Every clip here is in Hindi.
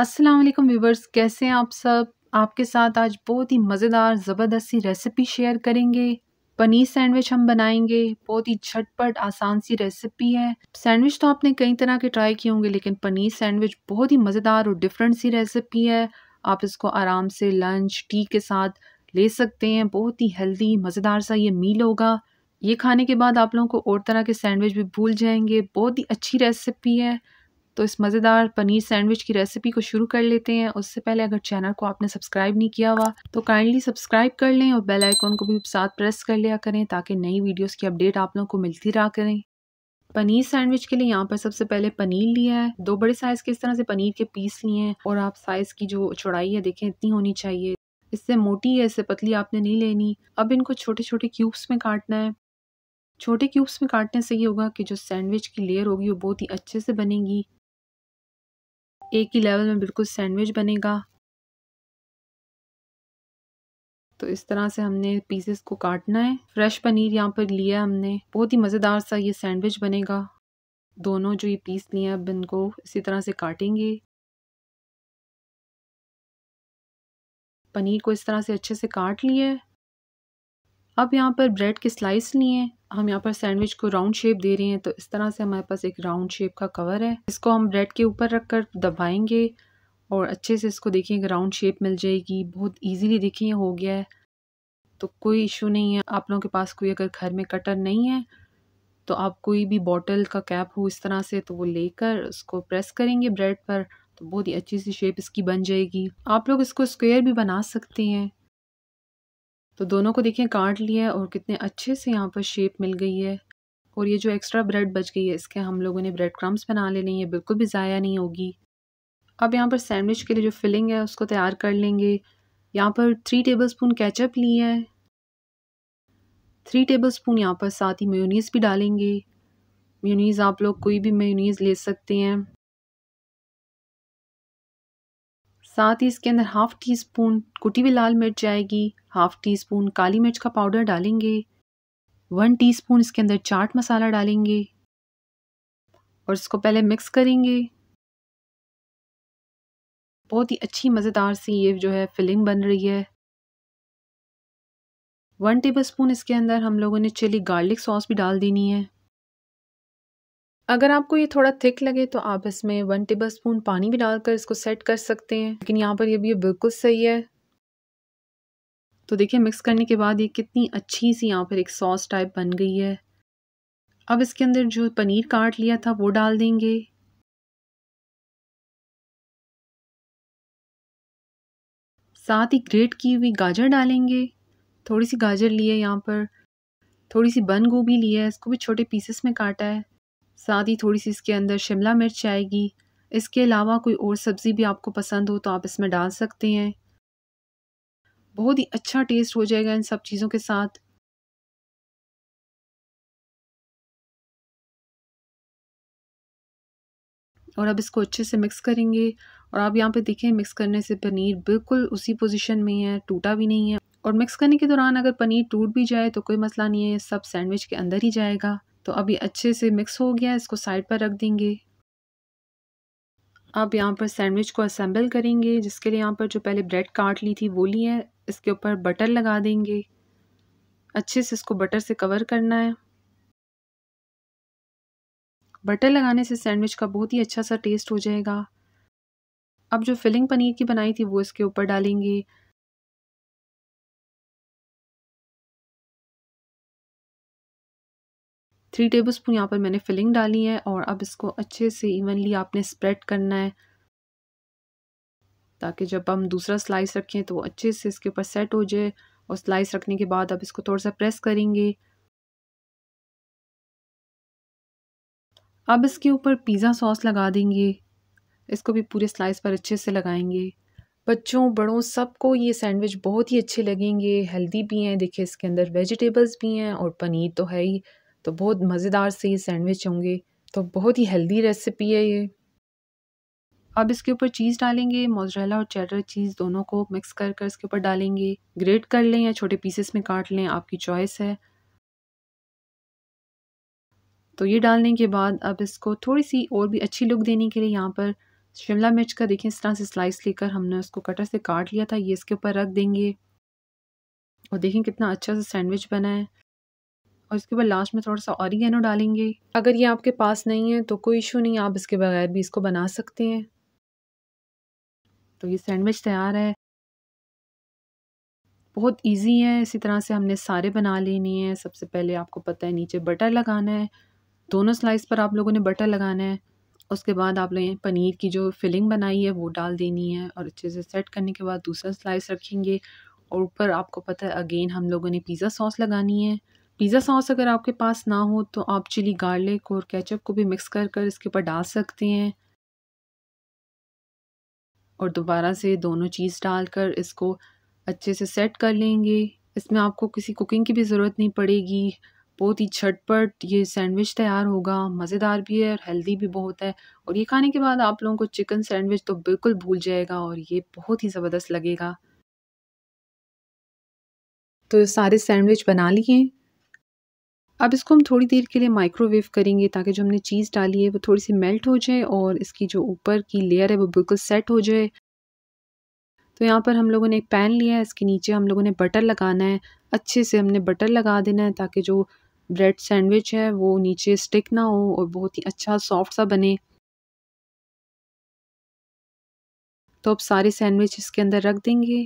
अस्सलाम वालेकुम व्यूवर्स कैसे हैं आप सब आपके साथ आज बहुत ही मज़ेदार ज़बरदस्ती रेसिपी शेयर करेंगे पनीर सैंडविच हम बनाएंगे बहुत ही झटपट आसान सी रेसिपी है सैंडविच तो आपने कई तरह के ट्राई किए होंगे लेकिन पनीर सैंडविच बहुत ही मज़ेदार और डिफरेंट सी रेसिपी है आप इसको आराम से लंच टी के साथ ले सकते हैं बहुत ही हेल्दी मज़ेदार सा ये मील होगा ये खाने के बाद आप लोगों को और तरह के सैंडविच भी भूल जाएंगे बहुत ही अच्छी रेसिपी है तो इस मज़ेदार पनीर सैंडविच की रेसिपी को शुरू कर लेते हैं उससे पहले अगर चैनल को आपने सब्सक्राइब नहीं किया हुआ तो काइंडली सब्सक्राइब कर लें और बेल आइकॉन को भी साथ प्रेस कर लिया करें ताकि नई वीडियोस की अपडेट आप लोगों को मिलती रहा करें पनीर सैंडविच के लिए यहाँ पर सबसे पहले पनीर लिया है दो बड़े साइज़ के इस तरह से पनीर के पीस लिए हैं और आप साइज़ की जो चौड़ाई है देखें इतनी होनी चाहिए इससे मोटी है इससे पतली आपने नहीं लेनी अब इनको छोटे छोटे क्यूब्स में काटना है छोटे क्यूब्स में काटने से ये होगा कि जो सैंडविच की लेयर होगी वो बहुत ही अच्छे से बनेगी एक ही लेवल में बिल्कुल सैंडविच बनेगा तो इस तरह से हमने पीसेस को काटना है फ्रेश पनीर यहाँ पर लिया हमने बहुत ही मज़ेदार सा ये सैंडविच बनेगा दोनों जो ये पीस लिए अब इनको इसी तरह से काटेंगे पनीर को इस तरह से अच्छे से काट लिए अब यहाँ पर ब्रेड के स्लाइस लिए हम यहाँ पर सैंडविच को राउंड शेप दे रहे हैं तो इस तरह से हमारे पास एक राउंड शेप का कवर है इसको हम ब्रेड के ऊपर रख कर दबाएंगे और अच्छे से इसको देखिए राउंड शेप मिल जाएगी बहुत इजीली देखिए हो गया है तो कोई इशू नहीं है आप लोगों के पास कोई अगर घर में कटर नहीं है तो आप कोई भी बॉटल का कैप हो इस तरह से तो वो लेकर उसको प्रेस करेंगे ब्रेड पर तो बहुत ही अच्छी सी शेप इसकी बन जाएगी आप लोग इसको स्क्वायर भी बना सकते हैं तो दोनों को देखिए काट लिया और कितने अच्छे से यहाँ पर शेप मिल गई है और ये जो एक्स्ट्रा ब्रेड बच गई है इसके हम लोगों ने ब्रेड क्रम्स बना लेने ये बिल्कुल भी ज़ाया नहीं होगी अब यहाँ पर सैंडविच के लिए जो फिलिंग है उसको तैयार कर लेंगे यहाँ पर थ्री टेबल स्पून कैचअप लिया है थ्री टेबल स्पून यहाँ पर साथ ही मेयोनीज भी डालेंगे मेयोनीज आप लोग कोई भी मेयोनीज ले सकते हैं साथ ही इसके अंदर हाफ़ टी स्पून कुटी हुई लाल मिर्च आएगी हाफ टी स्पून काली मिर्च का पाउडर डालेंगे वन टी स्पून इसके अंदर चाट मसाला डालेंगे और इसको पहले मिक्स करेंगे बहुत ही अच्छी मज़ेदार सी ये जो है फिलिंग बन रही है वन टेबल स्पून इसके अंदर हम लोगों ने चिली गार्लिक सॉस भी डाल देनी है अगर आपको ये थोड़ा थिक लगे तो आप इसमें वन टेबल स्पून पानी भी डालकर इसको सेट कर सकते हैं लेकिन यहाँ पर ये भी बिल्कुल सही है तो देखिए मिक्स करने के बाद ये कितनी अच्छी सी यहाँ पर एक सॉस टाइप बन गई है अब इसके अंदर जो पनीर काट लिया था वो डाल देंगे साथ ही ग्रेट की हुई गाजर डालेंगे थोड़ी सी गाजर ली है यहाँ पर थोड़ी सी बंद गोभी ली है इसको भी छोटे पीसेस में काटा है साथ ही थोड़ी सी इसके अंदर शिमला मिर्च आएगी इसके अलावा कोई और सब्ज़ी भी आपको पसंद हो तो आप इसमें डाल सकते हैं बहुत ही अच्छा टेस्ट हो जाएगा इन सब चीज़ों के साथ और अब इसको अच्छे से मिक्स करेंगे और आप यहाँ पे देखें मिक्स करने से पनीर बिल्कुल उसी पोजीशन में है टूटा भी नहीं है और मिक्स करने के दौरान अगर पनीर टूट भी जाए तो कोई मसला नहीं है सब सैंडविच के अंदर ही जाएगा तो अब ये अच्छे से मिक्स हो गया इसको साइड पर रख देंगे अब यहाँ पर सैंडविच को असेंबल करेंगे जिसके लिए यहाँ पर जो पहले ब्रेड काट ली थी वो ली है इसके ऊपर बटर लगा देंगे अच्छे से इसको बटर से कवर करना है बटर लगाने से सैंडविच का बहुत ही अच्छा सा टेस्ट हो जाएगा अब जो फिलिंग पनीर की बनाई थी वो इसके ऊपर डालेंगे थ्री टेबल स्पून यहाँ पर मैंने फिलिंग डाली है और अब इसको अच्छे से इवनली आपने स्प्रेड करना है ताकि जब हम दूसरा स्लाइस रखें तो वो अच्छे से इसके ऊपर सेट हो जाए और स्लाइस रखने के बाद अब इसको थोड़ा सा प्रेस करेंगे अब इसके ऊपर पिज़्ज़ा सॉस लगा देंगे इसको भी पूरे स्लाइस पर अच्छे से लगाएंगे बच्चों बड़ों सबको ये सैंडविच बहुत ही अच्छे लगेंगे हेल्दी भी हैं देखिए इसके अंदर वेजिटेबल्स भी हैं और पनीर तो है ही तो बहुत मज़ेदार से ये सैंडविच होंगे तो बहुत ही हेल्दी रेसिपी है ये अब इसके ऊपर चीज़ डालेंगे मोजरेला और चेडर चीज़ दोनों को मिक्स कर कर इसके ऊपर डालेंगे ग्रेट कर लें या छोटे पीसेस में काट लें आपकी चॉइस है तो ये डालने के बाद अब इसको थोड़ी सी और भी अच्छी लुक देने के लिए यहाँ पर शिमला मिर्च का देखें इस तरह से स्लाइस लेकर हमने उसको कटर से काट लिया था ये इसके ऊपर रख देंगे और देखें कितना अच्छा सा सैंडविच बना है और इसके बाद लास्ट में थोड़ा सा ऑरिगेनो डालेंगे अगर ये आपके पास नहीं है तो कोई इशू नहीं आप इसके बगैर भी इसको बना सकते हैं तो ये सैंडविच तैयार है बहुत इजी है इसी तरह से हमने सारे बना लेने हैं सबसे पहले आपको पता है नीचे बटर लगाना है दोनों स्लाइस पर आप लोगों ने बटर लगाना है उसके बाद आप लोग पनीर की जो फिलिंग बनाई है वो डाल देनी है और अच्छे से सेट करने के बाद दूसरा स्लाइस रखेंगे और ऊपर आपको पता है अगेन हम लोगों ने पिज़्ज़ा सॉस लगानी है पिज़्ज़ा सॉस अगर आपके पास ना हो तो आप चिली गार्लिक और केचप को भी मिक्स कर कर इसके ऊपर डाल सकते हैं और दोबारा से दोनों चीज़ डालकर इसको अच्छे से सेट कर लेंगे इसमें आपको किसी कुकिंग की भी ज़रूरत नहीं पड़ेगी बहुत ही झटपट ये सैंडविच तैयार होगा मज़ेदार भी है और हेल्दी भी बहुत है और ये खाने के बाद आप लोगों को चिकन सैंडविच तो बिल्कुल भूल जाएगा और ये बहुत ही ज़बरदस्त लगेगा तो सारे सैंडविच बना लिए अब इसको हम थोड़ी देर के लिए माइक्रोवेव करेंगे ताकि जो हमने चीज़ डाली है वो थोड़ी सी मेल्ट हो जाए और इसकी जो ऊपर की लेयर है वो बिल्कुल सेट हो जाए तो यहाँ पर हम लोगों ने एक पैन लिया है इसके नीचे हम लोगों ने बटर लगाना है अच्छे से हमने बटर लगा देना है ताकि जो ब्रेड सैंडविच है वो नीचे स्टिक ना हो और बहुत ही अच्छा सॉफ्ट सा बने तो अब सारे सैंडविच इसके अंदर रख देंगे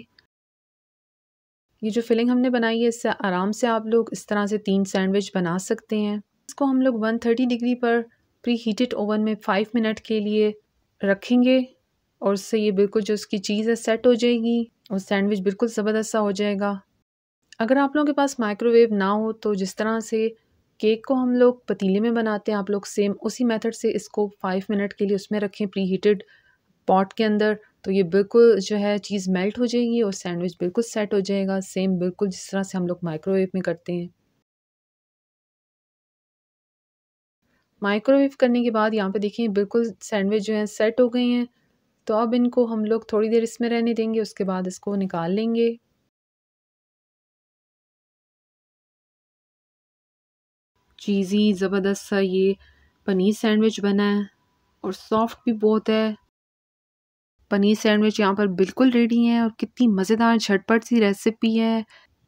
ये जो फिलिंग हमने बनाई है इससे आराम से आप लोग इस तरह से तीन सैंडविच बना सकते हैं इसको हम लोग 130 डिग्री पर प्री हीटेड ओवन में फ़ाइव मिनट के लिए रखेंगे और उससे ये बिल्कुल जो उसकी चीज़ है सेट हो जाएगी और सैंडविच बिल्कुल ज़बरदस्त हो जाएगा अगर आप लोगों के पास माइक्रोवेव ना हो तो जिस तरह से केक को हम लोग पतीले में बनाते हैं आप लोग सेम उसी मेथड से इसको फाइव मिनट के लिए उसमें रखें प्री हीटेड पॉट के अंदर तो ये बिल्कुल जो है चीज़ मेल्ट हो जाएगी और सैंडविच बिल्कुल सेट हो जाएगा सेम बिल्कुल जिस तरह से हम लोग माइक्रोवेव में करते हैं माइक्रोवेव करने के बाद यहाँ पे देखिए बिल्कुल सैंडविच जो है सेट हो गई हैं तो अब इनको हम लोग थोड़ी देर इसमें रहने देंगे उसके बाद इसको निकाल लेंगे चीज़ी ज़बरदस्त सा ये पनीर सैंडविच बना है और सॉफ्ट भी बहुत है पनीर सैंडविच यहाँ पर बिल्कुल रेडी है और कितनी मज़ेदार झटपट सी रेसिपी है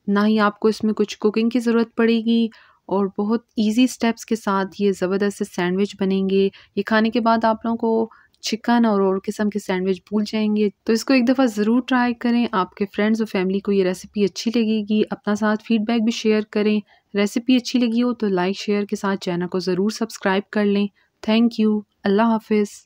ना ही आपको इसमें कुछ कुकिंग की ज़रूरत पड़ेगी और बहुत इजी स्टेप्स के साथ ये ज़बरदस्त सैंडविच बनेंगे ये खाने के बाद आप लोगों को चिकन और और किस्म के सैंडविच भूल जाएंगे तो इसको एक दफ़ा ज़रूर ट्राई करें आपके फ्रेंड्स और फैमिली को ये रेसिपी अच्छी लगेगी अपना साथ फीडबैक भी शेयर करें रेसिपी अच्छी लगी हो तो लाइक शेयर के साथ चैनल को ज़रूर सब्सक्राइब कर लें थैंक यू अल्लाह हाफिज़